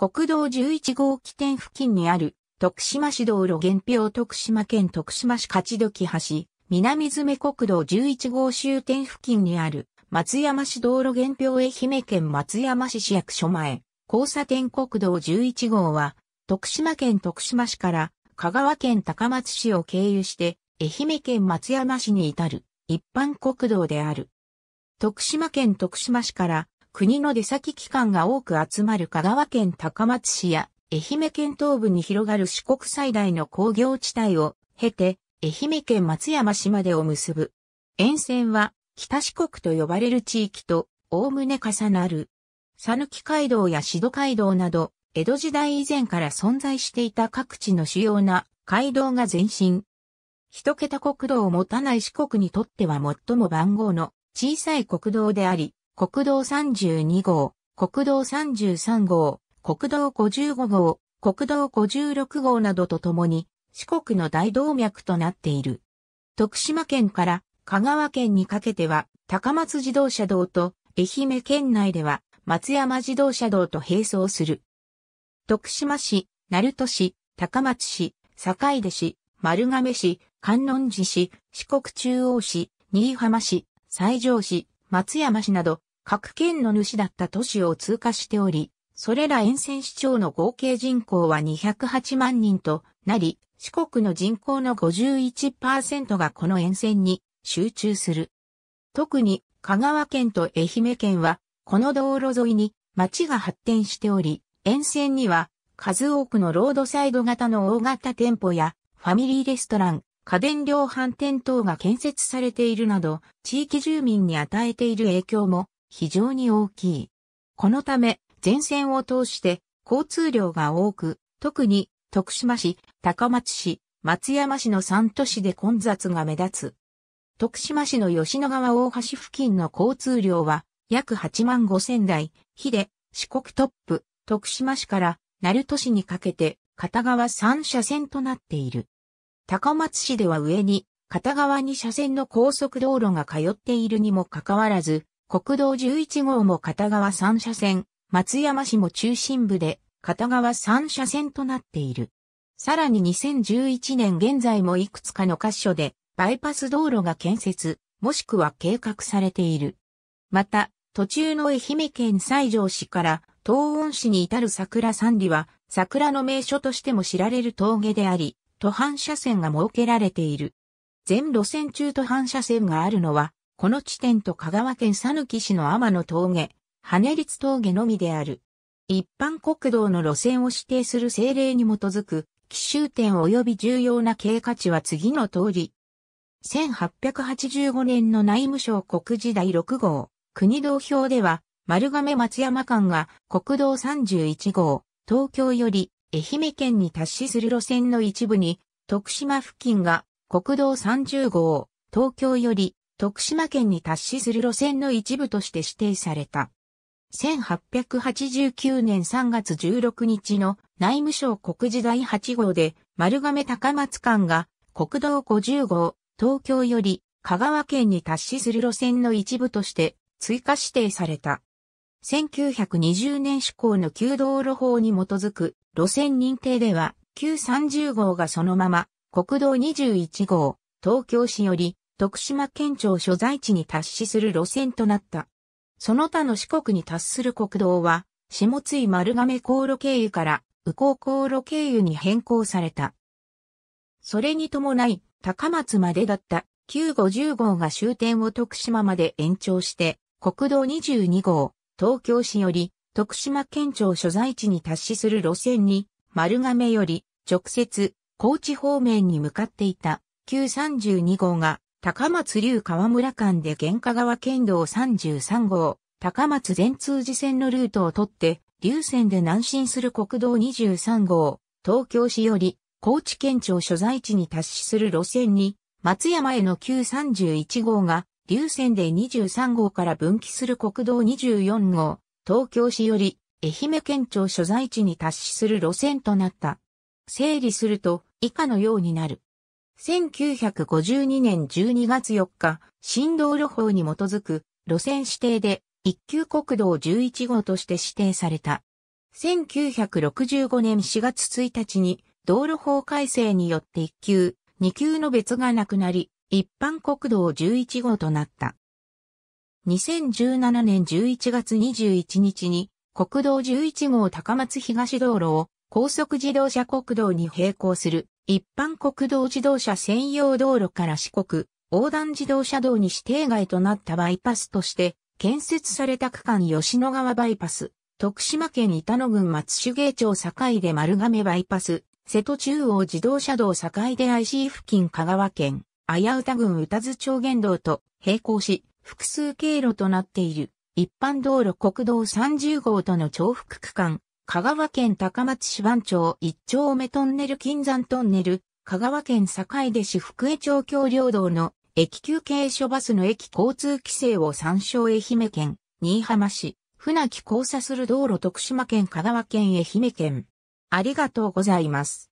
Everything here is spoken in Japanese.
国道11号起点付近にある、徳島市道路原表徳島県徳島市勝時橋、南詰国道11号終点付近にある、松山市道路原表愛媛県松山市市役所前、交差点国道11号は、徳島県徳島市から香川県高松市を経由して、愛媛県松山市に至る一般国道である。徳島県徳島市から国の出先機関が多く集まる香川県高松市や愛媛県東部に広がる四国最大の工業地帯を経て愛媛県松山市までを結ぶ。沿線は北四国と呼ばれる地域と概ね重なる。讃岐街道や志戸街道など、江戸時代以前から存在していた各地の主要な街道が前進。一桁国道を持たない四国にとっては最も番号の小さい国道であり、国道32号、国道33号、国道55号、国道56号などとともに四国の大動脈となっている。徳島県から香川県にかけては高松自動車道と愛媛県内では松山自動車道と並走する。徳島市、鳴門市、高松市、坂出市、丸亀市、観音寺市、四国中央市、新居浜市、西条市、松山市など各県の主だった都市を通過しており、それら沿線市長の合計人口は208万人となり、四国の人口の51%がこの沿線に集中する。特に香川県と愛媛県は、この道路沿いに町が発展しており、沿線には数多くのロードサイド型の大型店舗やファミリーレストラン、家電量販店等が建設されているなど、地域住民に与えている影響も非常に大きい。このため、全線を通して交通量が多く、特に徳島市、高松市、松山市の3都市で混雑が目立つ。徳島市の吉野川大橋付近の交通量は約8万5千台、日で四国トップ、徳島市から鳴門市にかけて片側3車線となっている。高松市では上に片側2車線の高速道路が通っているにもかかわらず、国道11号も片側3車線、松山市も中心部で片側3車線となっている。さらに2011年現在もいくつかの箇所でバイパス道路が建設、もしくは計画されている。また、途中の愛媛県西条市から東温市に至る桜三里は桜の名所としても知られる峠であり、途半車線が設けられている。全路線中途半車線があるのはこの地点と香川県佐抜市の天の峠、羽立峠のみである。一般国道の路線を指定する政令に基づく、奇襲点及び重要な経過値は次の通り。1885年の内務省国時代6号、国道表では、丸亀松山間が国道31号、東京より愛媛県に達しする路線の一部に、徳島付近が国道30号、東京より徳島県に達しする路線の一部として指定された。1889年3月16日の内務省国時第8号で丸亀高松間が国道50号、東京より香川県に達しする路線の一部として追加指定された。1920年施行の旧道路法に基づく路線認定では、旧30号がそのまま、国道21号、東京市より徳島県庁所在地に達しする路線となった。その他の四国に達する国道は、下津井丸亀航路経由から宇高航路経由に変更された。それに伴い、高松までだった950号が終点を徳島まで延長して、国道22号、東京市より徳島県庁所在地に達しする路線に、丸亀より直接高知方面に向かっていた932号が高松流川村間で玄華川県道33号、高松全通寺線のルートを取って、流線で南進する国道23号、東京市より、高知県庁所在地に達しする路線に、松山への旧31号が、流線で23号から分岐する国道24号、東京市より、愛媛県庁所在地に達しする路線となった。整理すると、以下のようになる。1952年12月4日、新道路法に基づく路線指定で一級国道11号として指定された。1965年4月1日に道路法改正によって一級、二級の別がなくなり、一般国道11号となった。2017年11月21日に国道11号高松東道路を高速自動車国道に並行する一般国道自動車専用道路から四国、横断自動車道に指定外となったバイパスとして、建設された区間吉野川バイパス、徳島県板野郡松茂町境で丸亀バイパス、瀬戸中央自動車道境で IC 付近香川県、綾歌郡宇多津町原道と並行し、複数経路となっている、一般道路国道30号との重複区間、香川県高松市番町一丁目トンネル金山トンネル、香川県坂出市福江町橋領道の駅休憩所バスの駅交通規制を参照愛媛県、新居浜市、船木交差する道路徳島県香川県愛媛県。ありがとうございます。